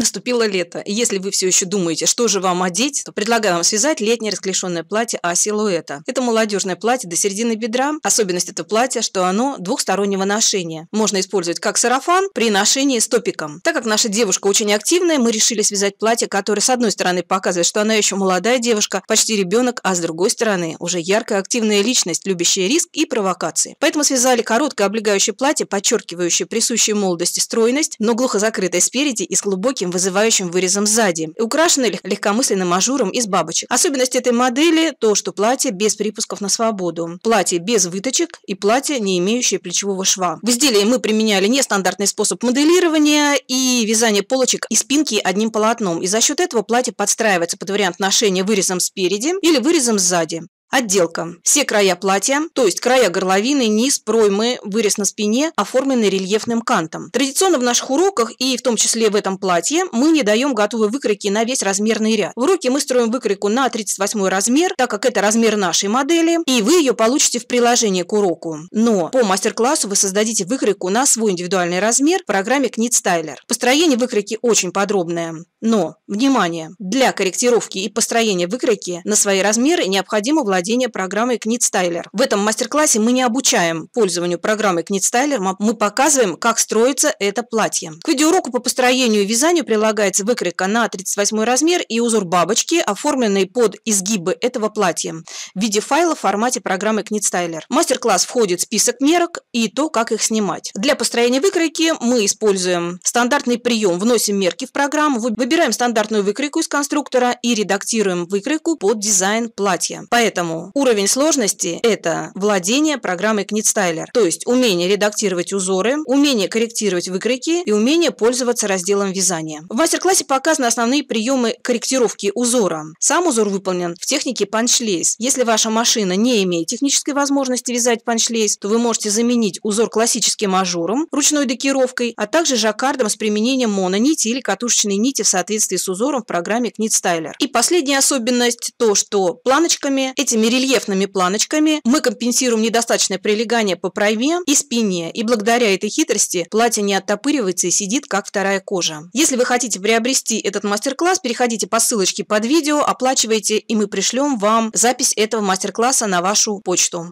наступило лето. И если вы все еще думаете, что же вам одеть, то предлагаю вам связать летнее расклешенное платье А-силуэта. Это молодежное платье до середины бедра. Особенность этого платья, что оно двухстороннего ношения. Можно использовать как сарафан при ношении с топиком. Так как наша девушка очень активная, мы решили связать платье, которое с одной стороны показывает, что она еще молодая девушка, почти ребенок, а с другой стороны уже яркая активная личность, любящая риск и провокации. Поэтому связали короткое облегающее платье, подчеркивающее присущую молодости стройность, но глухо закрытое спереди и с глубоким ярким вызывающим вырезом сзади, и украшены легкомысленным ажуром из бабочек. Особенность этой модели – то, что платье без припусков на свободу, платье без выточек и платье, не имеющее плечевого шва. В изделии мы применяли нестандартный способ моделирования и вязание полочек и спинки одним полотном, и за счет этого платье подстраивается под вариант ношения вырезом спереди или вырезом сзади. Отделка. Все края платья, то есть края горловины, низ, проймы, вырез на спине, оформлены рельефным кантом. Традиционно в наших уроках, и в том числе в этом платье, мы не даем готовые выкройки на весь размерный ряд. В уроке мы строим выкройку на 38 размер, так как это размер нашей модели, и вы ее получите в приложении к уроку. Но по мастер-классу вы создадите выкройку на свой индивидуальный размер в программе Knit Styler. Построение выкройки очень подробное. Но, внимание, для корректировки и построения выкройки на свои размеры необходимо владение программой Knitstyler. В этом мастер-классе мы не обучаем пользованию программой Knitstyler, мы показываем, как строится это платье. К видеоуроку по построению и вязанию прилагается выкройка на 38 размер и узор бабочки, оформленный под изгибы этого платья в виде файла в формате программы Knitstyler. мастер-класс входит в список мерок и то, как их снимать. Для построения выкройки мы используем стандартный прием «Вносим мерки в программу», Выбираем стандартную выкройку из конструктора и редактируем выкройку под дизайн платья. Поэтому уровень сложности – это владение программой Knitstyler, то есть умение редактировать узоры, умение корректировать выкройки и умение пользоваться разделом вязания. В мастер-классе показаны основные приемы корректировки узора. Сам узор выполнен в технике панчлейс. Если ваша машина не имеет технической возможности вязать панчлейс, то вы можете заменить узор классическим ажуром, ручной декировкой, а также жаккардом с применением мононити или катушечной нити в соответствии соответствии с узором в программе Knit И последняя особенность то, что планочками, этими рельефными планочками мы компенсируем недостаточное прилегание по пройме и спине. И благодаря этой хитрости платье не оттопыривается и сидит как вторая кожа. Если вы хотите приобрести этот мастер-класс, переходите по ссылочке под видео, оплачивайте и мы пришлем вам запись этого мастер-класса на вашу почту.